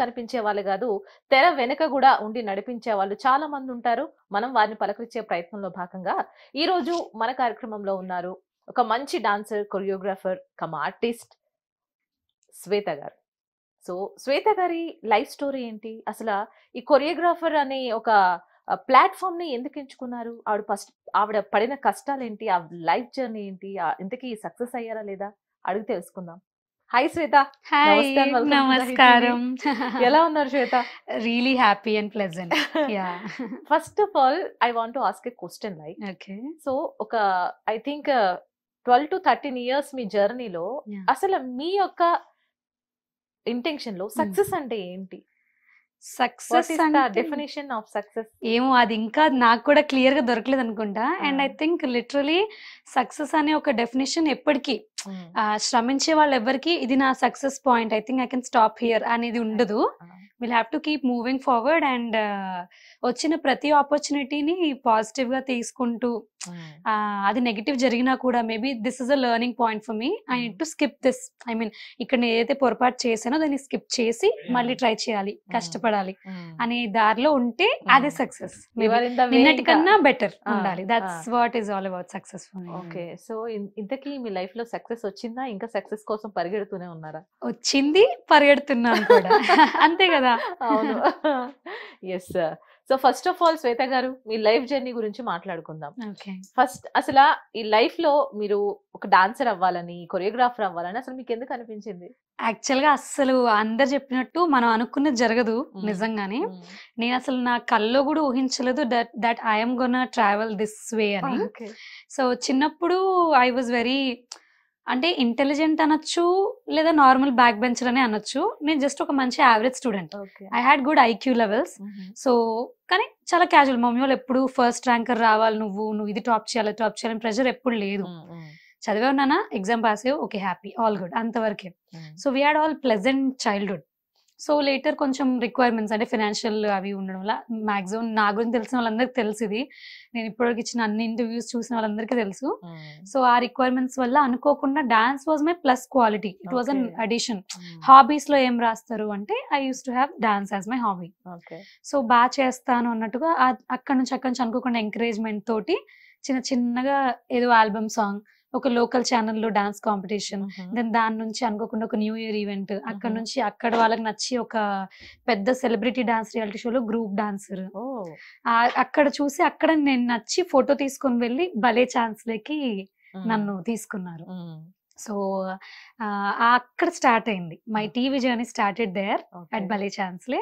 కనిపించే వాళ్ళు కాదు తెర వెనుక కూడా ఉండి నడిపించే వాళ్ళు చాలా మంది ఉంటారు మనం వారిని పలకరించే ప్రయత్నంలో భాగంగా ఈ రోజు మన కార్యక్రమంలో ఉన్నారు ఒక మంచి dancer choreographer cum artist Shweta గారు సో శ్వేత గారి లైఫ్ స్టోరీ ఏంటి అసలు ఈ కొరియోగ్రాఫర్ అనే ఒక ప్లాట్ఫామ్ ని ఎందుకు ఎంచుకున్నారు ఆవిడ ఫస్ట్ ఆవిడ పడిన కష్టాలు ఏంటి ఆ లైఫ్ జర్నీ ఏంటి ఇంతకీ సక్సెస్ అయ్యారా లేదా అడిగి తెలుసుకుందాం హాయ్ శ్వేత హాయ్ నమస్కారం ఎలా ఉన్నారు Shweta really happy and pleasant yeah first of all I want ask a question like okay so ఒక I think twelve to thirteen years మీ జర్నీలో అసలు మీ యొక్క ఇంటెన్షన్ లో సక్సెస్ hmm. అంటే ఏంటి సక్సెస్ డెఫినేషన్ ఆఫ్ సక్సెస్ ఏమో అది ఇంకా నాకు కూడా క్లియర్ గా దొరకలేదు అనుకుంటా and I think literally success అనే ఒక డెఫినేషన్ ఎప్పటికీ hmm. శ్రమించే వాళ్ళు ఎవరికి ఇది నా success point I think I can stop here అనేది ఉండదు will have to keep moving forward and వచ్చిన ప్రతి ఆపర్చునిటీని పాజిటివ్ గా తీసుకుంటూ hmm. అది నెగిటివ్ జరిగినా కూడా maybe this is a learning point for me I need to skip this I mean ఇక్కడ నేను ఏదైతే పొరపాటు చేశానో దాన్ని స్కిప్ చేసి hmm. మళ్ళీ ట్రై చేయాలి hmm. కష్టపడాలి అనే దారిలో ఉంటే అది సక్సెస్ నిన్నటి కన్నా బెటర్ ఉండాలి that's what is all about success okay so ఇంతకీ మీ లైఫ్ లో సక్సెస్ వచ్చిందా ఇంకా సక్సెస్ కోసం పరిగెడుతూనే ఉన్నారా వచ్చింది పరిగెడుతున్నాను కూడా అంతే కదా అవును yes so first of all Shweta గారు మీ లైఫ్ జర్నీ గురించి మాట్లాడుకుందాం ఫస్ట్ అసలు ఈ లైఫ్ లో మీరు ఒక డాన్సర్ అవ్వాలని కొరియోగ్రాఫర్ అవ్వాలని అసలు మీకు ఎందుకు అనిపించింది యాక్చువల్ గా అసలు అందరు చెప్పినట్టు మనం అనుకున్నది జరగదు నిజంగానే నేను అసలు నా కల్లో కూడా ఊహించలేదు that that I'm gonna travel this way అని సో చిన్నప్పుడు ఐ వాజ్ వెరీ అంటే ఇంటెలిజెంట్ అనొచ్చు లేదా నార్మల్ బ్యాక్ బెంచర్ అనే అనొచ్చు నేను జస్ట్ ఒక మంచి average student I had good IQ levels so కానీ చాలా క్యాజువల్ మమ్మీ వాళ్ళు ఎప్పుడు ఫస్ట్ ర్యాంకర్ రావాలి నువ్వు నువ్వు ఇది టాప్ చేయాలి టాప్ చేయాలని ప్రెషర్ ఎప్పుడు లేదు చదివే ఉన్నానా ఎగ్జామ్ పాస్ అయ్యో ఓకే హ్యాపీ ఆల్ గుడ్ అంతవరకే so we had all pleasant childhood so later కొంచెం రిక్వైర్మెంట్స్ అంటే ఫినాన్షియల్ అవి ఉండడం వల్ల మాక్సిమం నా గురించి తెలిసిన వాళ్ళందరికీ తెలుసు ఇది నేను ఇప్పటికి ఇచ్చిన అన్ని ఇంటర్వ్యూస్ చూసిన వాళ్ళందరికీ తెలుసు సో ఆ రిక్వైర్మెంట్స్ వల్ల అనుకోకుండా dance was my plus quality it was an addition hobbies లో ఏం రాస్తారు అంటే I used to have dance as my hobby so బాగా చేస్తాను అన్నట్టుగా అక్కడ నుంచి అక్కడ నుంచి అనుకోకుండా ఎంకరేజ్మెంట్ తోటి చిన్న చిన్నగా ఏదో ఆల్బమ్ సాంగ్ ఒక లోకల్ లో డాన్స్ కాంపిటీషన్ దెన్ దాని నుంచి అనుకోకుండా ఒక న్యూ ఇయర్ ఈవెంట్ అక్కడ నుంచి అక్కడ వాళ్ళకి నచ్చి ఒక పెద్ద సెలబ్రిటీ డాన్స్ రియాలిటీ షోలో గ్రూప్ డాన్సర్ అక్కడ చూసి అక్కడ నేను నచ్చి ఫోటో తీసుకొని వెళ్ళి భలే లేకి నన్ను తీసుకున్నారు సో అక్కడ స్టార్ట్ అయింది my TV journey started there at బలే ఛాన్స్లే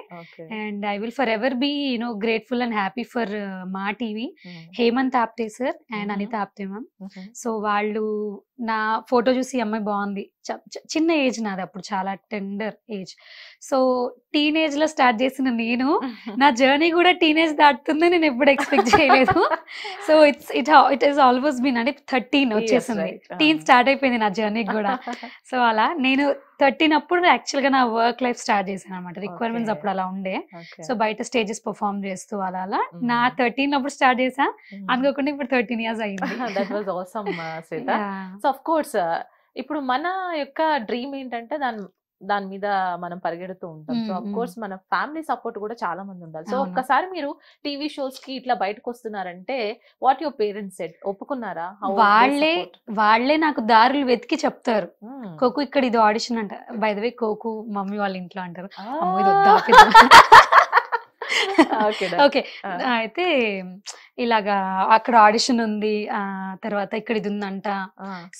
and I will forever be you know grateful and happy for Maa TV Hemant Apte sir and Anitha Apte ma'am so వాళ్ళు నా ఫోటో చూసి అమ్మాయి బాగుంది చిన్న ఏజ్ నాది అప్పుడు చాలా టెండర్ ఏజ్ సో టీనేజ్ లో స్టార్ట్ చేసిన నేను నా జర్నీ కూడా టీనేజ్ దాటుతుంది నేను ఎప్పుడు ఎక్స్పెక్ట్ చేయలేదు so it's it it is always been అంటే థర్టీన్ వచ్చేసింది టీన్ స్టార్ట్ అయిపోయింది నా జర్నీ కూడా సో అలా నేను థర్టీన్ అప్పుడు యాక్చువల్ గా నా వర్క్ లైఫ్ స్టార్ట్ చేశాను అనమాట రిక్వైర్మెంట్స్ అప్పుడు అలా ఉండే సో బయట స్టేజెస్ పర్ఫామ్ చేస్తూ అలా అలా నా థర్టీన్ mm. అప్పుడు స్టార్ట్ చేసా mm. అనుకోకుండా ఇప్పుడు థర్టీన్ ఇయర్స్ అయింది సో ఆఫ్ కోర్స్ uh, ఇప్పుడు మన యొక్క డ్రీమ్ ఏంటంటే దాని దాని మీద మనం పరిగెడుతూ ఉంటాం సో అఫ్ కోర్స్ మన ఫ్యామిలీ సపోర్ట్ కూడా చాలా మంది ఉండాలి సో ఒక్కసారి మీరు టీవీ షోస్ కి ఇట్లా బయటకు వస్తున్నారంటే వాట్ యువర్ పేరెంట్స్ సెట్ ఒప్పుకున్నారా వాళ్ళే వాళ్ళే నాకు దారులు వెతికి చెప్తారు కోకు ఇక్కడ ఇది ఆడిషన్ అంట బై ద వే కోకు మమ్మీ వాళ్ళ ఇంట్లో అంటారు ఓకే అయితే ఇలాగా అక్కడ ఆడిషన్ ఉంది ఆ తర్వాత ఇక్కడ ఇది ఉందంట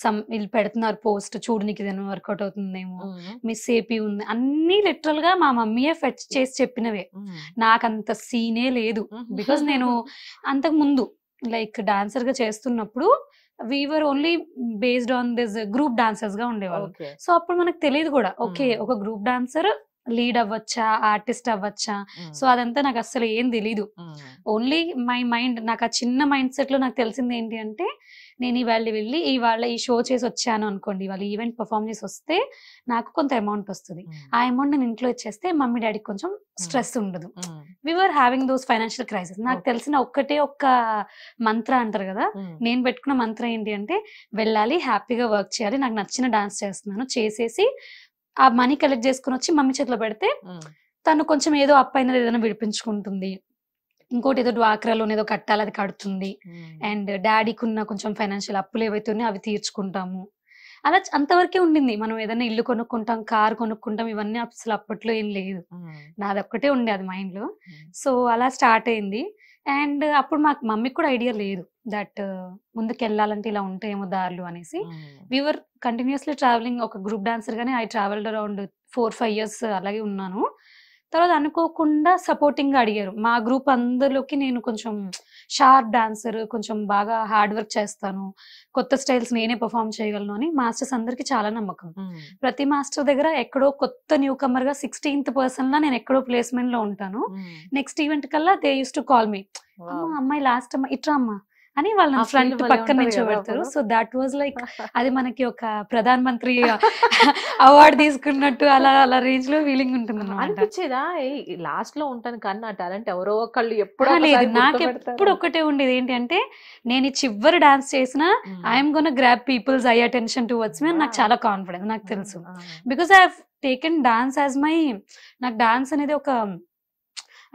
సమ్ వీళ్ళు పెడుతున్నారు పోస్ట్ చూడు నీకు ఇదేమో వర్కౌట్ అవుతుందేమో మిస్ ఏపీ ఉంది అన్ని లిటరల్ గా మా మమ్మీ ఫెచ్ చేసి చెప్పినవే నాకంత సీనే లేదు బికాస్ నేను అంతకు ముందు లైక్ డాన్సర్ గా చేస్తున్నప్పుడు we're only based on this group dancers గా ఉండేవాళ్ళు సో అప్పుడు మనకు తెలియదు కూడా ఓకే ఒక గ్రూప్ డాన్సర్ లీడ్ అవ్వచ్చా ఆర్టిస్ట్ అవ్వచ్చా సో అదంతా నాకు అస్సలు ఏం తెలీదు ఓన్లీ మై మైండ్ నాకు ఆ చిన్న మైండ్ సెట్ లో నాకు తెలిసింది ఏంటి అంటే నేను వాళ్ళు వెళ్ళి ఇవాళ ఈ షో చేసి వచ్చాను అనుకోండి వాళ్ళు ఈవెంట్ పర్ఫామ్ చేసి వస్తే నాకు కొంత అమౌంట్ వస్తుంది ఆ అమౌంట్ నేను ఇంట్లో ఇచ్చేస్తే మమ్మీ డాడీకి కొంచెం స్ట్రెస్ ఉండదు we're having those financial crisis నాకు తెలిసిన ఒక్కటే ఒక్క మంత్ర అంటారు కదా నేను పెట్టుకున్న మంత్రం ఏంటి అంటే వెళ్ళాలి హ్యాపీగా వర్క్ చేయాలి నాకు నచ్చిన డాన్స్ చేస్తున్నాను చేసేసి ఆ మనీ కలెక్ట్ చేసుకుని వచ్చి మమ్మీ చేతిలో పెడితే తను కొంచెం ఏదో అప్పైన ఏదైనా విడిపించుకుంటుంది ఇంకోటి ఏదో డ్వాక్రాలోనే ఏదో కట్టాలి అది కడుతుంది అండ్ డాడీకి ఉన్న కొంచెం ఫైనాన్షియల్ అప్పులు ఏవైతే ఉన్నాయో అవి తీర్చుకుంటాము అలా అంతవరకే ఉండింది మనం ఏదైనా ఇల్లు కొనుక్కుంటాం కార్ కొనుక్కుంటాం ఇవన్నీ అసలు అప్పట్లో ఏం లేదు నాదొక్కటే ఉండే అది మైండ్ లో సో అలా స్టార్ట్ అయింది అండ్ అప్పుడు మాకు మమ్మీకి కూడా ఐడియా లేదు దట్ ముందుకు వెళ్ళాలంటే ఇలా ఉంటాయేమో దారులు అనేసి వీఆర్ కంటిన్యూస్లీ ట్రావెలింగ్ ఒక గ్రూప్ డాన్సర్ గానే I travelled around four five years అలాగే ఉన్నాను తర్వాత అనుకోకుండా సపోర్టింగ్గా అడిగారు మా గ్రూప్ అందరిలోకి నేను కొంచెం షార్ప్ డాన్సర్ కొంచెం బాగా హార్డ్ వర్క్ చేస్తాను కొత్త స్టైల్స్ నేనే పర్ఫామ్ చేయగలను అని మాస్టర్స్ అందరికి చాలా నమ్మకం ప్రతి మాస్టర్ దగ్గర ఎక్కడో కొత్త న్యూ కమర్ గా సిక్స్టీన్త్ పర్సన్ లా నేను ఎక్కడో ప్లేస్మెంట్ లో ఉంటాను నెక్స్ట్ ఈవెంట్ కల్లా they used to call me అమ్మాయి లాస్ట్ అమ్మ ఇట్రా అమ్మా అని వాళ్ళ ఫ్రంట్ పక్కన నిల్చోబెడతారు సో దాట్ వాజ్ లైక్ అది మనకి ఒక ప్రధాన మంత్రి అవార్డు తీసుకున్నట్టు అలా అలా రేంజ్ లో ఫీలింగ్ ఉంటుంది అనిపించేదా లాస్ట్ లో ఉంటాను కానీ నా టాలెంట్ ఎవరో ఒకళ్ళు ఎప్పుడో లేదు నాకు ఎప్పుడు ఒకటే ఉండేది ఏంటి అంటే నేను చివరి డాన్స్ చేసిన I'm gonna grab people's I attention to వచ్చి మీ నాకు చాలా కాన్ఫిడెన్స్ నాకు తెలుసు because I taken dance as my నాకు డాన్స్ అనేది ఒక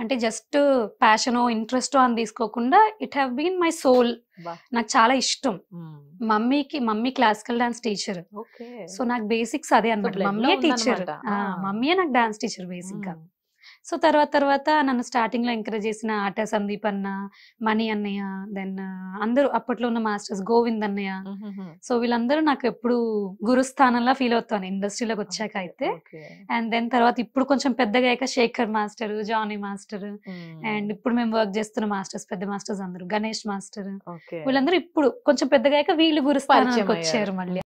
అంటే జస్ట్ ప్యాషన్ ఇంట్రెస్ట్ అని తీసుకోకుండా it have been my soul నాకు చాలా ఇష్టం మమ్మీకి mummy classical dance teacher so నాకు బేసిక్స్ అదే అనమాట మమ్మీ టీచర్ మమ్మీయే నాకు డాన్స్ టీచర్ బేసిక్ గా సో తర్వాత తర్వాత నన్ను స్టార్టింగ్లో ఎంకరేజ్ చేసిన ఆట సందీప్ అన్న మణి అన్నయ్య దెన్ అందరూ అప్పట్లో ఉన్న మాస్టర్స్ గోవింద్ అన్నయ్య సో వీళ్ళందరూ నాకు ఎప్పుడు గురుస్థానంలా ఫీల్ అవుతాను ఇండస్ట్రీలోకి వచ్చాక అయితే అండ్ దెన్ తర్వాత ఇప్పుడు కొంచెం పెద్దగా అయ్యాక Shekhar master Johnny master and ఇప్పుడు మేము వర్క్ చేస్తున్న మాస్టర్స్ పెద్ద మాస్టర్స్ అందరూ గణేష్ మాస్టర్ వీళ్ళందరూ ఇప్పుడు కొంచెం పెద్దగా అయ్యాక వీళ్ళు గురుస్థానానికి వచ్చారు మళ్ళీ